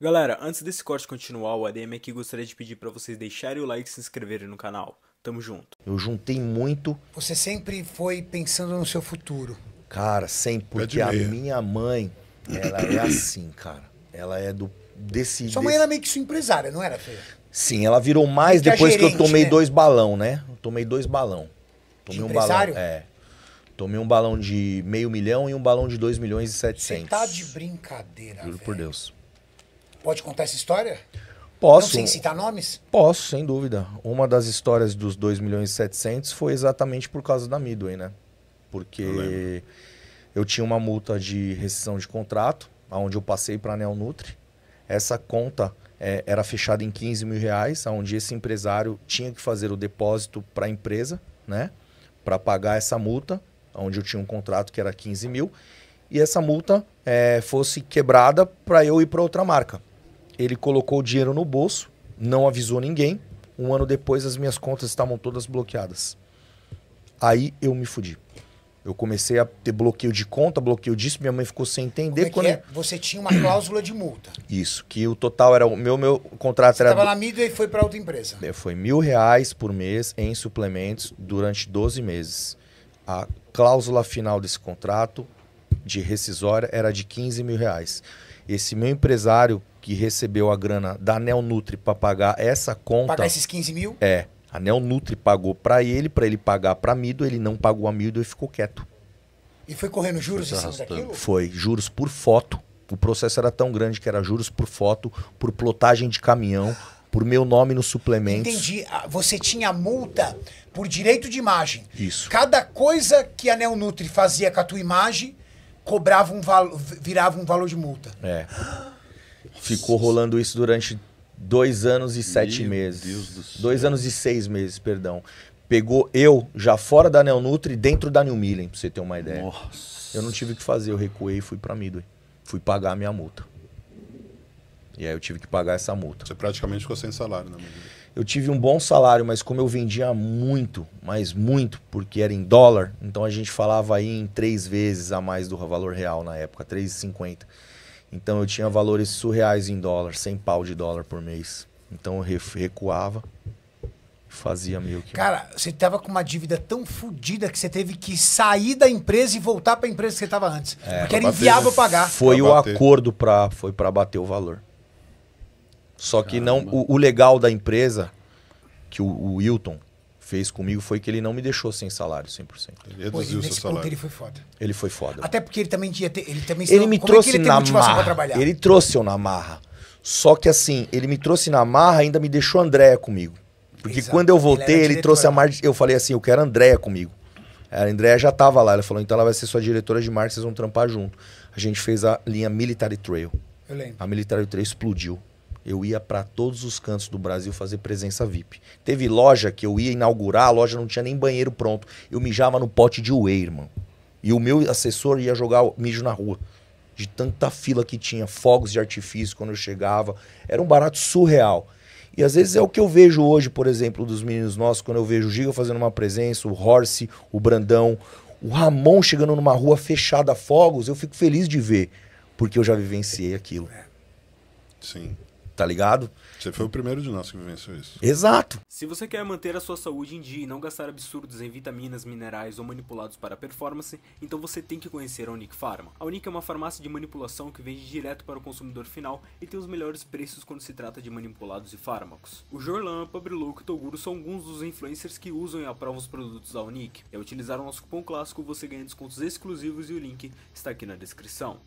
Galera, antes desse corte continuar, o ADM aqui gostaria de pedir para vocês deixarem o like e se inscreverem no canal. Tamo junto. Eu juntei muito. Você sempre foi pensando no seu futuro. Cara, sempre, é porque a minha mãe, ela é assim, cara. Ela é do desse Sua mãe era meio que sua empresária, não era, Fê? Sim, ela virou mais que depois gerente, que eu tomei né? dois balão, né? Eu tomei dois balão. Tomei de um empresário? balão, é. Tomei um balão de meio milhão e um balão de dois milhões e setecentos. Você tá de brincadeira, Juro velho. por Deus. Pode contar essa história? Posso. Não sem citar nomes? Posso, sem dúvida. Uma das histórias dos 2 milhões e 700 foi exatamente por causa da Midway, né? Porque eu, eu tinha uma multa de rescisão de contrato, aonde eu passei para a Nel Nutri. Essa conta é, era fechada em 15 mil reais, onde esse empresário tinha que fazer o depósito para a empresa, né? Para pagar essa multa, onde eu tinha um contrato que era 15 mil. E essa multa é, fosse quebrada para eu ir para outra marca. Ele colocou o dinheiro no bolso, não avisou ninguém. Um ano depois, as minhas contas estavam todas bloqueadas. Aí eu me fudi. Eu comecei a ter bloqueio de conta, bloqueio disso, minha mãe ficou sem entender. É quando é? eu... Você tinha uma cláusula de multa. Isso, que o total era. O meu, meu contrato Você era. Estava na mídia e foi para outra empresa. É, foi mil reais por mês em suplementos durante 12 meses. A cláusula final desse contrato de rescisória era de 15 mil reais esse meu empresário que recebeu a grana da Nutri para pagar essa conta. Pagar esses 15 mil? É. A Nutri pagou para ele, para ele pagar para Mido, ele não pagou a Mido e ficou quieto. E foi correndo juros foi em cima daquilo? Foi, juros por foto. O processo era tão grande que era juros por foto, por plotagem de caminhão, por meu nome no suplemento. Entendi. Ah, você tinha multa por direito de imagem. Isso. Cada coisa que a Nutri fazia com a tua imagem, cobrava um valor, virava um valor de multa. É. Ficou rolando isso durante dois anos e sete Meu meses. Deus do céu. Dois anos e seis meses, perdão. Pegou eu já fora da Neonutri dentro da New Millen, pra você ter uma ideia. Nossa. Eu não tive o que fazer, eu recuei e fui pra Midway. Fui pagar a minha multa. E aí eu tive que pagar essa multa. Você praticamente ficou sem salário, né? eu tive um bom salário, mas como eu vendia muito, mas muito, porque era em dólar, então a gente falava aí em três vezes a mais do valor real na época, 3,50. Então eu tinha valores surreais em dólar, 100 pau de dólar por mês. Então eu recuava, fazia meio que. Cara, você tava com uma dívida tão fodida que você teve que sair da empresa e voltar para a empresa que você tava antes. É, porque era bater, inviável pagar. Foi pra o bater. acordo para foi para bater o valor. Só que não. O, o, legal da empresa que o, o Wilton fez comigo foi que ele não me deixou sem salário 100%. Ele reduziu o seu salário. ele foi foda. Ele foi foda. Até porque ele também tinha. Ele também ele me é trouxe é ele na marra. Ele trouxe eu na marra. Só que assim, ele me trouxe na marra, ainda me deixou Andréia comigo. Porque Exato. quando eu voltei, ele, ele trouxe a Mar... Eu falei assim, eu quero Andréia comigo. A Andréia já tava lá. Ela falou, então ela vai ser sua diretora de marketing, vocês vão trampar junto. A gente fez a linha Military Trail. Eu lembro. A Military Trail explodiu eu ia para todos os cantos do Brasil fazer presença VIP. Teve loja que eu ia inaugurar, a loja não tinha nem banheiro pronto. Eu mijava no pote de whey, irmão. E o meu assessor ia jogar mijo na rua. De tanta fila que tinha, fogos de artifício quando eu chegava. Era um barato surreal. E às vezes é o que eu vejo hoje, por exemplo, dos meninos nossos, quando eu vejo o Giga fazendo uma presença, o Horse, o Brandão, o Ramon chegando numa rua fechada a fogos, eu fico feliz de ver, porque eu já vivenciei aquilo. É. Sim tá ligado? Você foi o primeiro de nós que venceu isso. Exato. Se você quer manter a sua saúde em dia e não gastar absurdos em vitaminas, minerais ou manipulados para performance, então você tem que conhecer a Unic Pharma. A Unic é uma farmácia de manipulação que vende direto para o consumidor final e tem os melhores preços quando se trata de manipulados e fármacos. O Jorlan, Pabriloco e Toguro são alguns dos influencers que usam e aprovam os produtos da Unic. E ao utilizar o nosso cupom clássico, você ganha descontos exclusivos e o link está aqui na descrição.